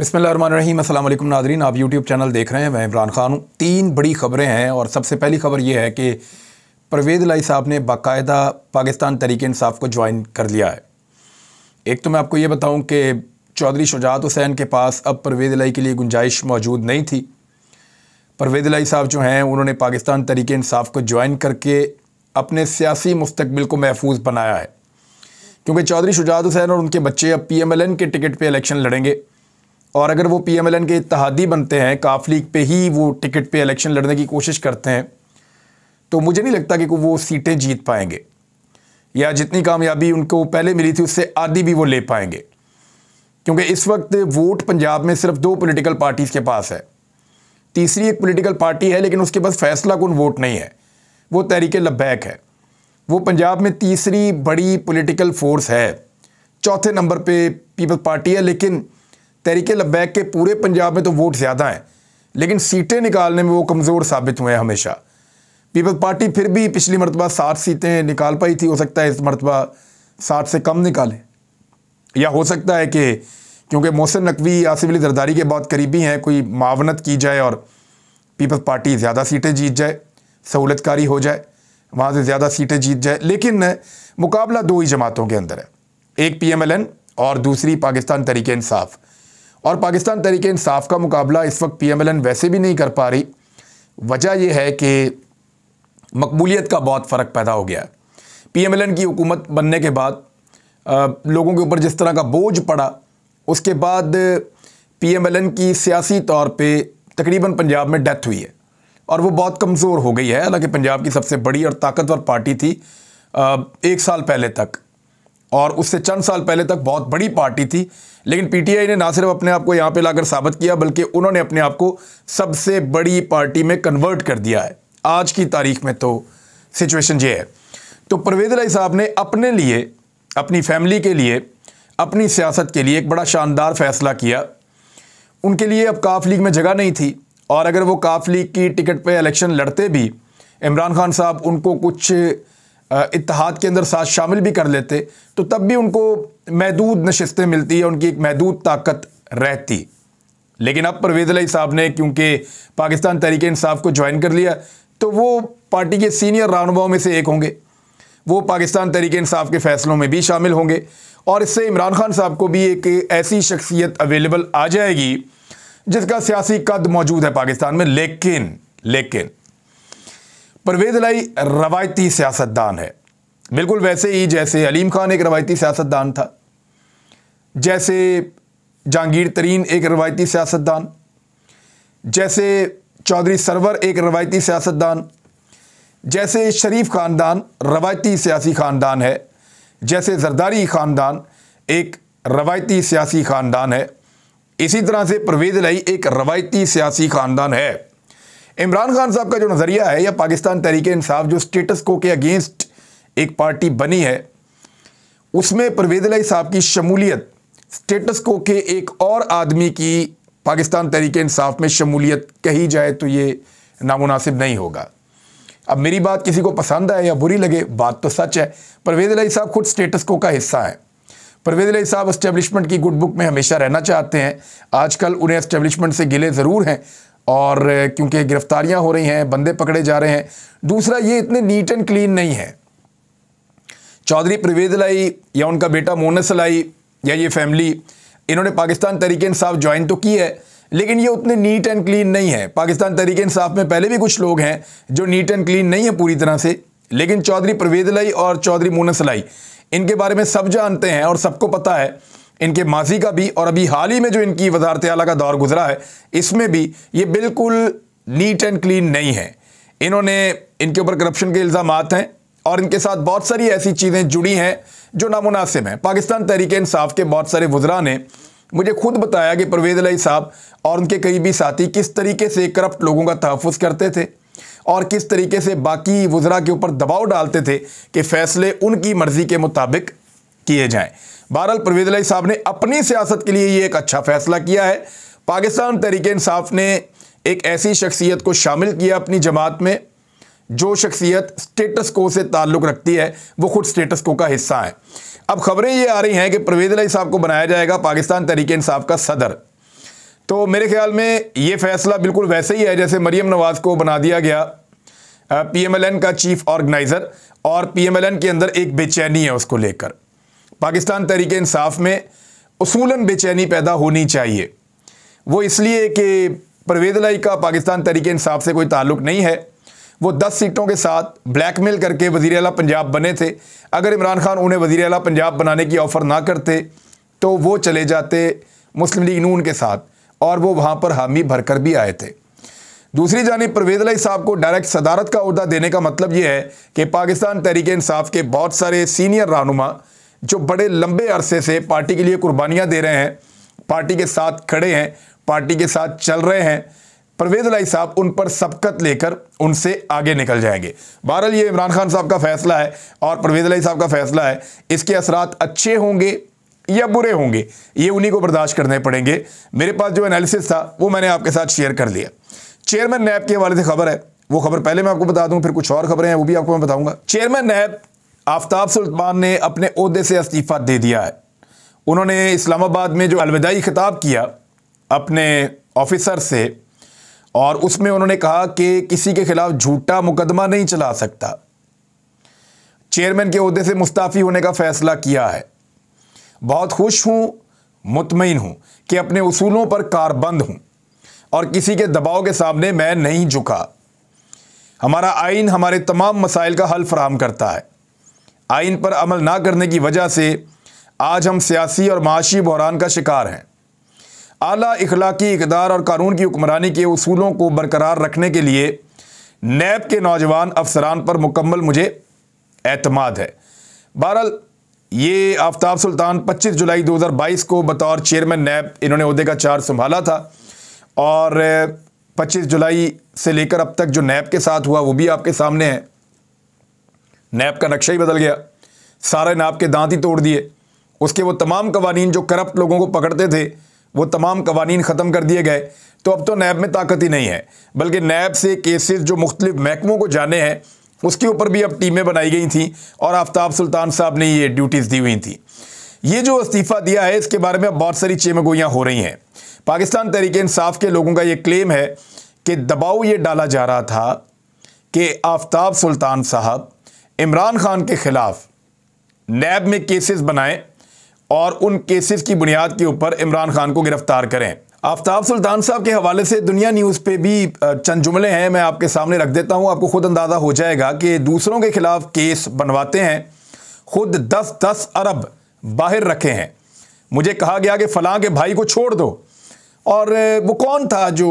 बसमीम अल्लाम नाजरीन आप यूट्यूब चैनल देख रहे हैं मैं इमरान खान हूँ तीन बड़ी खबरें हैं और सबसे पहली खबर ये है कि परवेज़ लाई साहब ने बाकायदा पाकिस्तान तरीके इंसाफ को ज्वाइन कर लिया है एक तो मैं आपको ये बताऊँ कि चौधरी शुजात हुसैन के पास अब परवेज़ लाई के लिए गुंजाइश मौजूद नहीं थी परवेज़ लाई साहब जो हैं उन्होंने पाकिस्तान तरीके इंसाफ को ज्वाइन करके अपने सियासी मुस्तबिल को महफूज बनाया है क्योंकि चौधरी शुजात हुसैन और उनके बच्चे अब पी एम एल एन के टिकट पर इलेक्शन लड़ेंगे और अगर वो पीएमएलएन के इतिहादी बनते हैं काफ लीग पे ही वो टिकट पे इलेक्शन लड़ने की कोशिश करते हैं तो मुझे नहीं लगता कि वो सीटें जीत पाएंगे या जितनी कामयाबी उनको पहले मिली थी उससे आधी भी वो ले पाएंगे क्योंकि इस वक्त वोट पंजाब में सिर्फ दो पॉलिटिकल पार्टीज़ के पास है तीसरी एक पॉलिटिकल पार्टी है लेकिन उसके पास फैसला कौन वोट नहीं है वो तहरीक लब्बैक है वो पंजाब में तीसरी बड़ी पॉलिटिकल फोर्स है चौथे नंबर पे पीपल्स पार्टी है लेकिन तरीके लब्बैक के पूरे पंजाब में तो वोट ज़्यादा हैं लेकिन सीटें निकालने में वो कमज़ोर साबित हुए हैं हमेशा पीपल पार्टी फिर भी पिछली मरतबा साठ सीटें निकाल पाई थी हो सकता है इस मरतबा साठ से कम निकाले या हो सकता है कि क्योंकि मोहसिन नकवी आसिफ अली जरदारी के बहुत करीबी हैं कोई मावनत की जाए और पीपल्स पार्टी ज़्यादा सीटें जीत जाए सहूलतकारी हो जाए वहाँ से ज़्यादा सीटें जीत जाए लेकिन मुकाबला दो ही जमातों के अंदर है एक पी एम एल एन और दूसरी पाकिस्तान तरीके इंसाफ़ और पाकिस्तान तरीके इंसाफ का मुकाबला इस वक्त पी एम एल एन वैसे भी नहीं कर पा रही वजह यह है कि मकबूलीत का बहुत फ़र्क पैदा हो गया है पी एम एल एन की हुकूमत बनने के बाद लोगों के ऊपर जिस तरह का बोझ पड़ा उसके बाद पी एम एल एन की सियासी तौर पर तकरीबन पंजाब में डेथ हुई है और वो बहुत कमज़ोर हो गई है हालांकि पंजाब की सबसे बड़ी और ताकतवर पार्टी थी एक साल पहले तक और उससे चंद साल पहले तक बहुत बड़ी पार्टी थी लेकिन पीटीआई ने ना सिर्फ अपने आप को यहाँ पे लाकर साबित किया बल्कि उन्होंने अपने आप को सबसे बड़ी पार्टी में कन्वर्ट कर दिया है आज की तारीख में तो सिचुएशन ये है तो परवेज राय साहब ने अपने लिए अपनी फैमिली के लिए अपनी सियासत के लिए एक बड़ा शानदार फैसला किया उनके लिए अब काफ लीग में जगह नहीं थी और अगर वो काफ लीग की टिकट पर इलेक्शन लड़ते भी इमरान खान साहब उनको कुछ इतिहाद के अंदर साथ शामिल भी कर लेते तो तब भी उनको महदूद नशस्तें मिलती या उनकी एक महदूद ताकत रहती लेकिन अब परवेज़ अली साहब ने क्योंकि पाकिस्तान तहरीक इंसाफ को ज्वाइन कर लिया तो वो पार्टी के सीनियर रहनुमाओं में से एक होंगे वो पाकिस्तान तहरीक इंसाफ के फ़ैसलों में भी शामिल होंगे और इससे इमरान खान साहब को भी एक ऐसी शख्सियत अवेलेबल आ जाएगी जिसका सियासी कद मौजूद है पाकिस्तान में लेकिन लेकिन परवेज लाई रवायती सियासतदान है बिल्कुल वैसे ही जैसे अलीम खान एक रवायती सियासतदान था जैसे जहांगीर तरीन एक रवायती सियासतदान जैसे चौधरी सरवर एक रवायती सियासतदान जैसे शरीफ ख़ानदान रवायती सियासी ख़ानदान है जैसे जरदारी ख़ानदान एक रवायती सियासी ख़ानदान है इसी तरह से परवेज़ लई एक रवायती सियासी ख़ानदान है इमरान खान साहब का जो नज़रिया है या पाकिस्तान तहरीक इंसाफ जो स्टेटस को के अगेंस्ट एक पार्टी बनी है उसमें परवेज लाई साहब की शमूलियत स्टेटस को के एक और आदमी की पाकिस्तान तहरीक इंसाफ में शमूलियत कही जाए तो ये नामुनासिब नहीं होगा अब मेरी बात किसी को पसंद आए या बुरी लगे बात तो सच है परवेज लाई साहब खुद स्टेटस को का हिस्सा है परवेज अली साहब इस्टेब्लिशमेंट की गुड बुक में हमेशा रहना चाहते हैं आजकल उन्हें इस्टेब्लिशमेंट से गिले ज़रूर हैं और क्योंकि गिरफ्तारियां हो रही हैं बंदे पकड़े जा रहे हैं दूसरा ये इतने नीट एंड क्लीन नहीं है चौधरी प्रवेद लाई या उनका बेटा मोनस लाई या ये फैमिली इन्होंने पाकिस्तान तरीके इंसाफ ज्वाइन तो की है लेकिन ये उतने नीट एंड क्लीन नहीं है पाकिस्तान तरीके इंसाफ में पहले भी कुछ लोग हैं जो नीट एंड क्लीन नहीं है पूरी तरह से लेकिन चौधरी प्रवेद लाई और चौधरी मोनस लाई इनके बारे में सब जानते हैं और सबको पता है इनके माजी का भी और अभी हाल ही में जो इनकी वजारत आला का दौर गुजरा है इसमें भी ये बिल्कुल नीट एंड क्लीन नहीं है इन्होंने इनके ऊपर करप्शन के इल्ज़ाम हैं और इनके साथ बहुत सारी ऐसी चीज़ें जुड़ी हैं जो नामनासिब हैं पाकिस्तान तहरीक इंसाफ के बहुत सारे वज्रा ने मुझे खुद बताया कि परवेज अली साहब और उनके करीबी साथी किस तरीके से करप्ट लोगों का तहफ़ करते थे और किस तरीके से बाकी वज्रा के ऊपर दबाव डालते थे कि फ़ैसले उनकी मर्ज़ी के मुताबिक किए जाएँ बहरहाल परवेज लाई साहब ने अपनी सियासत के लिए ये एक अच्छा फैसला किया है पाकिस्तान तहरीक इंसाफ ने एक ऐसी शख्सियत को शामिल किया अपनी जमात में जो शख्सियत स्टेटस को से ताल्लुक़ रखती है वो खुद स्टेटस को का हिस्सा है अब खबरें ये आ रही हैं कि परवेज लाई साहब को बनाया जाएगा पाकिस्तान तहरीक इंसाफ का सदर तो मेरे ख्याल में ये फैसला बिल्कुल वैसे ही है जैसे मरीम नवाज़ को बना दिया गया पीएमएलएन का चीफ ऑर्गेनाइज़र और पीएमएलएन के अंदर एक बेचैनी है उसको लेकर पाकिस्तान तहरीक इंसाफ में असूला बेचैनी पैदा होनी चाहिए वो इसलिए कि परवेज लाई का पाकिस्तान तहरीक इंसाफ से कोई ताल्लुक नहीं है वो दस सीटों के साथ ब्लैकमेल करके वज़ी अला पंजाब बने थे अगर इमरान खान उन्हें वज़ी अला पंजाब बनाने की ऑफ़र ना करते तो वो चले जाते मुस्लिम लीग नून के साथ और वो वहाँ पर हामी भरकर भी आए थे दूसरी जानब परवेज लाई साहब को डायरेक्ट सदारत का अहदा देने का मतलब ये है कि पाकिस्तान तहरीक इंसाफ के बहुत सारे सीनियर रहनुमा जो बड़े लंबे अरसे से पार्टी के लिए कुर्बानियां दे रहे हैं पार्टी के साथ खड़े हैं पार्टी के साथ चल रहे हैं परवेज लाई साहब उन पर सबकत लेकर उनसे आगे निकल जाएंगे बहरहाल ये इमरान खान साहब का फैसला है और परवेज लाई साहब का फैसला है इसके असरात अच्छे होंगे या बुरे होंगे ये उन्हीं को बर्दाश्त करने पड़ेंगे मेरे पास जो एनालिसिस था वो मैंने आपके साथ शेयर कर लिया चेयरमैन नैब के हवाले से खबर है वो खबर पहले मैं आपको बता दूं फिर कुछ और खबरें हैं वो भी आपको मैं बताऊंगा चेयरमैन नैब आफ्ताब सुल्तान ने अपने अहदे से इस्तीफ़ा दे दिया है उन्होंने इस्लामाबाद में जो अलविदाई खिताब किया अपने ऑफिसर से और उसमें उन्होंने कहा कि किसी के ख़िलाफ़ झूठा मुकदमा नहीं चला सकता चेयरमैन के अहदे से मुस्ताफ़ी होने का फ़ैसला किया है बहुत खुश हूँ मुतमिन हूँ कि अपने असूलों पर कारबंद हूँ और किसी के दबाव के सामने मैं नहीं झुका हमारा आइन हमारे तमाम मसाइल का हल फ्राहम करता है आइन पर अमल ना करने की वजह से आज हम सियासी और माशी बहरान का शिकार हैं अली इखलाकी इकदार और कानून की हुक्मरानी के असूलों को बरकरार रखने के लिए नैब के नौजवान अफसरान पर मुकम्मल मुझे एतमाद है बहरहाल ये आफ्ताब सुल्तान 25 जुलाई 2022 को बतौर चेयरमैन नैब इन्होंने अहदे का चार्ज संभाला था और 25 जुलाई से लेकर अब तक जो नैब के साथ हुआ वो भी आपके सामने है नैब का नक्शा ही बदल गया सारे नाप के दांत ही तोड़ दिए उसके वो तमाम कवानीन जो करप्ट लोगों को पकड़ते थे वो तमाम कवानीन ख़त्म कर दिए गए तो अब तो नैब में ताकत ही नहीं है बल्कि नैब से केसेस जो मुख्तलिफ महकमों को जाने हैं उसके ऊपर भी अब टीमें बनाई गई थी और आफ्ताब सुल्तान साहब ने ये ड्यूटीज़ दी हुई थी ये जो इस्तीफ़ा दिया है इसके बारे में अब बहुत सारी चेमगोयाँ हो रही हैं पाकिस्तान तहरीक इंसाफ के लोगों का ये क्लेम है कि दबाव ये डाला जा रहा था कि आफ्ताब सुल्तान साहब इमरान खान के ख़िलाफ़ नैब में केसेस बनाएं और उन केसेस की बुनियाद के ऊपर इमरान खान को गिरफ्तार करें आफ्ताब सुल्तान साहब के हवाले से दुनिया न्यूज़ पे भी चंद जुमले हैं मैं आपके सामने रख देता हूँ आपको ख़ुद अंदाज़ा हो जाएगा कि दूसरों के ख़िलाफ़ केस बनवाते हैं खुद दस दस अरब बाहर रखे हैं मुझे कहा गया कि फलां के भाई को छोड़ दो और वो कौन था जो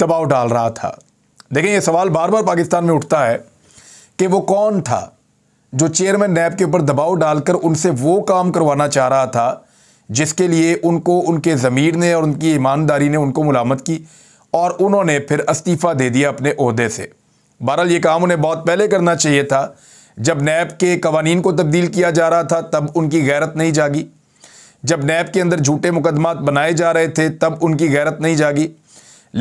दबाव डाल रहा था देखें ये सवाल बार बार पाकिस्तान में उठता है कि वो कौन था जो चेयरमैन नैब के ऊपर दबाव डालकर उनसे वो काम करवाना चाह रहा था जिसके लिए उनको उनके ज़मीर ने और उनकी ईमानदारी ने उनको मलामत की और उन्होंने फिर इस्तीफ़ा दे दिया अपने अहदे से बहरहाल ये काम उन्हें बहुत पहले करना चाहिए था जब नैब के कवानीन को तब्दील किया जा रहा था तब उनकी गैरत नहीं जागी जब नैब के अंदर झूठे मुकदमात बनाए जा रहे थे तब उनकी गैरत नहीं जागी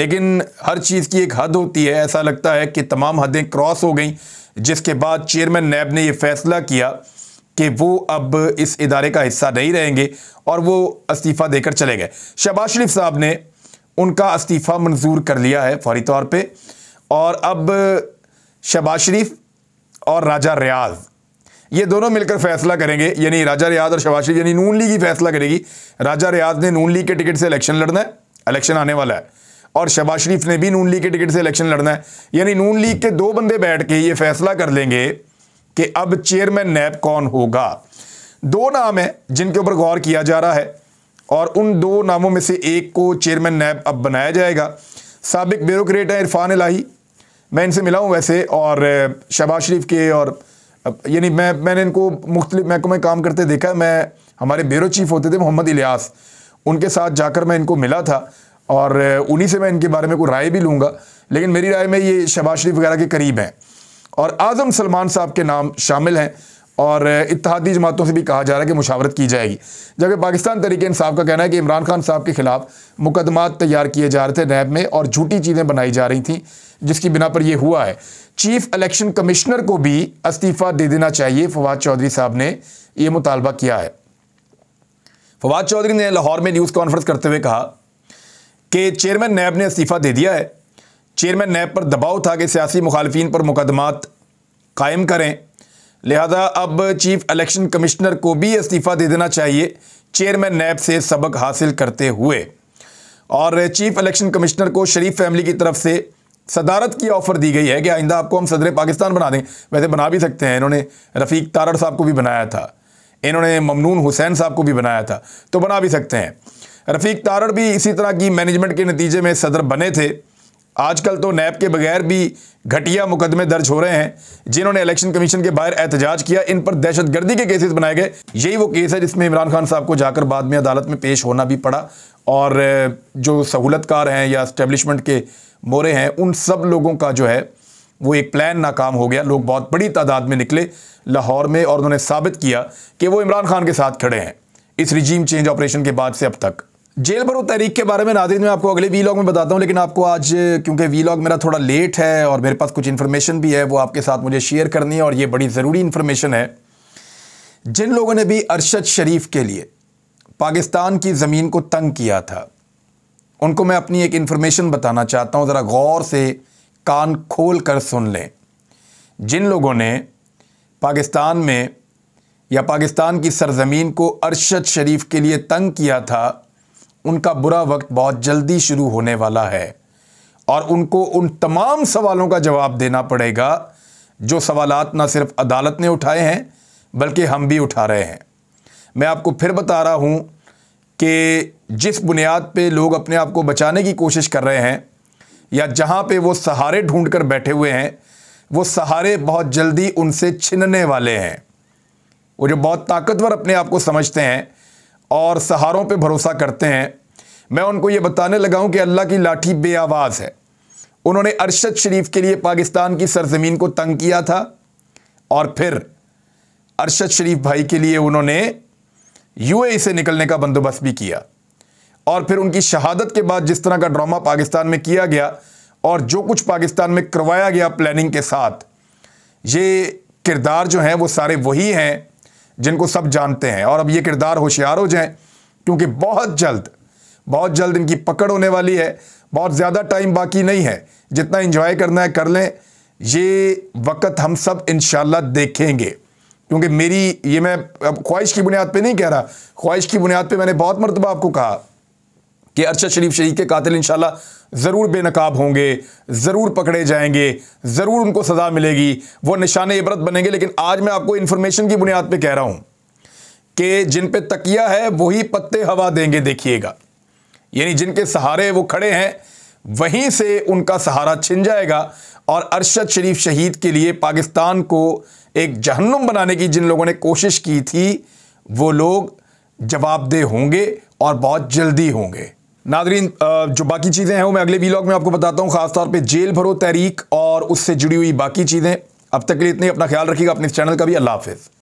लेकिन हर चीज़ की एक हद होती है ऐसा लगता है कि तमाम हदें क्रॉस हो गई जिसके बाद चेयरमैन नैब ने यह फैसला किया कि वो अब इस इदारे का हिस्सा नहीं रहेंगे और वो इस्तीफ़ा देकर चले गए शहबाज शरीफ साहब ने उनका इस्तीफ़ा मंजूर कर लिया है फौरी तौर पर और अब शहबाज शरीफ और राजा रियाज ये दोनों मिलकर फैसला करेंगे यानी राजा रियाज और शहबाज शरीफ यानी नून लीग ही फैसला करेगी राजा रियाज ने नून लीग के टिकट से इलेक्शन लड़ना है इलेक्शन आने वाला है और शहबाज शरीफ ने भी नून लीग के टिकट से इलेक्शन लड़ना है यानी नून लीग के दो बंदे बैठ के ये फैसला कर लेंगे कि अब चेयरमैन नैब कौन होगा दो नाम हैं जिनके ऊपर गौर किया जा रहा है और उन दो नामों में से एक को चेयरमैन नैब अब बनाया जाएगा सबक ब्यूरोट हैं इरफान अलाही मैं इनसे मिला हूँ वैसे और शहबाज शरीफ के और यानी मैं मैंने इनको मुख्तलि महकमों में काम करते देखा मैं हमारे ब्यूरो चीफ होते थे मोहम्मद इलियास उनके साथ जाकर मैं इनको मिला था और उन्हीं से मैं इनके बारे में कोई राय भी लूँगा लेकिन मेरी राय में ये शहबाज शरीफ वगैरह के करीब हैं और आज़म सलमान साहब के नाम शामिल हैं और इतिहादी जमातों से भी कहा जा रहा है कि मुशावरत की जाएगी जबकि पाकिस्तान तरीके इंसाफ का कहना है कि इमरान खान साहब के ख़िलाफ़ मुकदमात तैयार किए जा रहे थे नैब में और झूठी चीज़ें बनाई जा रही थी जिसकी बिना पर यह हुआ है चीफ इलेक्शन कमिश्नर को भी इस्तीफ़ा दे देना चाहिए फवाद चौधरी साहब ने यह मुतालबा किया है फवाद चौधरी ने लाहौर में न्यूज़ कॉन्फ्रेंस करते हुए कहा कि चेयरमैन नैब ने इस्तीफ़ा दे दिया है चेयरमैन नैब पर दबाव था कि सियासी मुखालफन पर मुकदमात कायम करें लिहाजा अब चीफ इलेक्शन कमिश्नर को भी इस्तीफ़ा दे देना चाहिए चेयरमैन नैब से सबक हासिल करते हुए और चीफ इलेक्शन कमिश्नर को शरीफ फैमिली की तरफ से सदारत की ऑफ़र दी गई है कि आइंदा आपको हम सदर पाकिस्तान बना दें वैसे बना भी सकते हैं इन्होंने रफ़ीक तारड़ साहब को भी बनाया था इन्होंने ममनून हुसैन साहब को भी बनाया था तो बना भी सकते हैं रफ़ीक तारड़ भी इसी तरह की मैनेजमेंट के नतीजे में सदर बने थे आजकल तो नैब के बगैर भी घटिया मुकदमे दर्ज हो रहे हैं जिन्होंने इलेक्शन कमीशन के बाहर एहतजाज किया इन पर दहशतगर्दी के केसेस बनाए गए यही वो केस है जिसमें इमरान खान साहब को जाकर बाद में अदालत में पेश होना भी पड़ा और जो सहूलतकार हैं या इस्टेब्लिशमेंट के मोरे हैं उन सब लोगों का जो है वो एक प्लान नाकाम हो गया लोग बहुत बड़ी तादाद में निकले लाहौर में और उन्होंने साबित किया कि वो इमरान खान के साथ खड़े हैं इस रिजीम चेंज ऑपरेशन के बाद से अब तक जेल भरो तहरीक के बारे में नाजिन में आपको अगले वीलॉग में बताता हूँ लेकिन आपको आज क्योंकि वीलॉग मेरा थोड़ा लेट है और मेरे पास कुछ इन्फॉर्मेशन भी है वो आपके साथ मुझे शेयर करनी है और ये बड़ी ज़रूरी इन्फॉर्मेशन है जिन लोगों ने भी अरशद शरीफ के लिए पाकिस्तान की ज़मीन को तंग किया था उनको मैं अपनी एक इन्फॉर्मेशन बताना चाहता हूँ ज़रा गौर से कान खोल कर सुन लें जिन लोगों ने पाकिस्तान में या पाकिस्तान की सरजमीन को अरशद शरीफ के लिए तंग किया था उनका बुरा वक्त बहुत जल्दी शुरू होने वाला है और उनको उन तमाम सवालों का जवाब देना पड़ेगा जो सवालत ना सिर्फ अदालत ने उठाए हैं बल्कि हम भी उठा रहे हैं मैं आपको फिर बता रहा हूँ कि जिस बुनियाद पे लोग अपने आप को बचाने की कोशिश कर रहे हैं या जहाँ पे वो सहारे ढूंढ कर बैठे हुए हैं वो सहारे बहुत जल्दी उनसे छिनने वाले हैं वो जो बहुत ताकतवर अपने आप को समझते हैं और सहारों पे भरोसा करते हैं मैं उनको ये बताने लगा हूँ कि अल्लाह की लाठी आवाज़ है उन्होंने अरशद शरीफ के लिए पाकिस्तान की सरजमीन को तंग किया था और फिर अरशद शरीफ भाई के लिए उन्होंने यू से निकलने का बंदोबस्त भी किया और फिर उनकी शहादत के बाद जिस तरह का ड्रामा पाकिस्तान में किया गया और जो कुछ पाकिस्तान में करवाया गया प्लानिंग के साथ ये किरदार जो हैं वो सारे वही हैं जिनको सब जानते हैं और अब ये किरदार होशियार हो जाएं क्योंकि बहुत जल्द बहुत जल्द इनकी पकड़ होने वाली है बहुत ज़्यादा टाइम बाकी नहीं है जितना इंजॉय करना है कर लें ये वक्त हम सब इन देखेंगे क्योंकि मेरी ये मैं अब ख्वाहिश की बुनियाद पे नहीं कह रहा ख्वाहिश की बुनियाद पे मैंने बहुत मरतबा आपको कहा कि अरशद शरीफ शहीद के कातिल इन ज़रूर बेनकाब होंगे ज़रूर पकड़े जाएंगे ज़रूर उनको सज़ा मिलेगी वो निशान इबरत बनेंगे लेकिन आज मैं आपको इन्फॉर्मेशन की बुनियाद पर कह रहा हूँ कि जिन पर तकिया है वही पत्ते हवा देंगे देखिएगा यानी जिनके सहारे वो खड़े हैं वहीं से उनका सहारा छिन जाएगा और अरशद शरीफ शहीद के लिए पाकिस्तान को एक जहन्नुम बनाने की जिन लोगों ने कोशिश की थी वो लोग जवाबदेह होंगे और बहुत जल्दी होंगे नादरीन जो बाकी चीज़ें हैं वो मैं अगले वीलॉग में आपको बताता हूँ खासतौर पर जेल भरो तहरीक और उससे जुड़ी हुई बाकी चीज़ें अब तक के लिए इतनी अपना ख्याल रखिएगा अपने इस चैनल का भी अल्लाह हाफिज़